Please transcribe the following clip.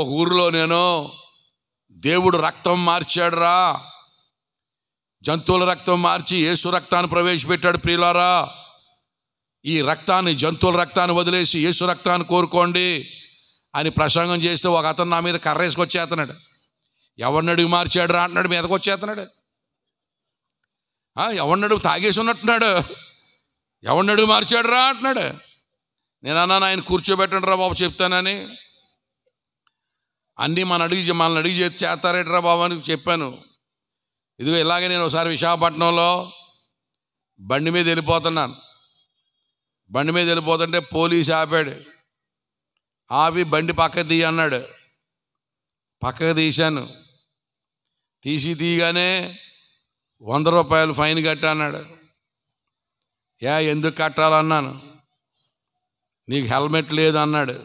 ఒక ఊరిలో నేను దేవుడు రక్తం మార్చాడురా జంతువుల రక్తం మార్చి యేసు రక్తాన్ని ప్రవేశపెట్టాడు ప్రియులారా ఈ రక్తాన్ని జంతువుల రక్తాన్ని వదిలేసి యేసు రక్తాన్ని కోరుకోండి అని ప్రసంగం చేస్తే ఒక అతను నా మీద కర్ర వేసుకొచ్చేస్తున్నాడు ఎవరినడుగు మార్చాడు రా అంటున్నాడు మీదకి వచ్చేతనాడు ఎవరినడుగు తాగేసి ఉన్నట్టున్నాడు ఎవరినడుగు మార్చాడు రా అంటున్నాడు నేను అన్నాను ఆయన కూర్చోబెట్టండి రా బాబు చెప్తానని అన్నీ మన అడిగి మనల్ని అడిగి చేసి చేస్తారేట్రా బాబు అని చెప్పాను ఇదిగో ఇలాగే నేను ఒకసారి విశాఖపట్నంలో బండి మీద వెళ్ళిపోతున్నాను బండి మీద వెళ్ళిపోతుంటే పోలీస్ ఆపాడు ఆపి బండి పక్క తీయ అన్నాడు పక్కకు తీశాను తీసి తీయగానే వంద రూపాయలు ఫైన్ కట్టన్నాడు యా ఎందుకు కట్టాలన్నాను నీకు హెల్మెట్ లేదన్నాడు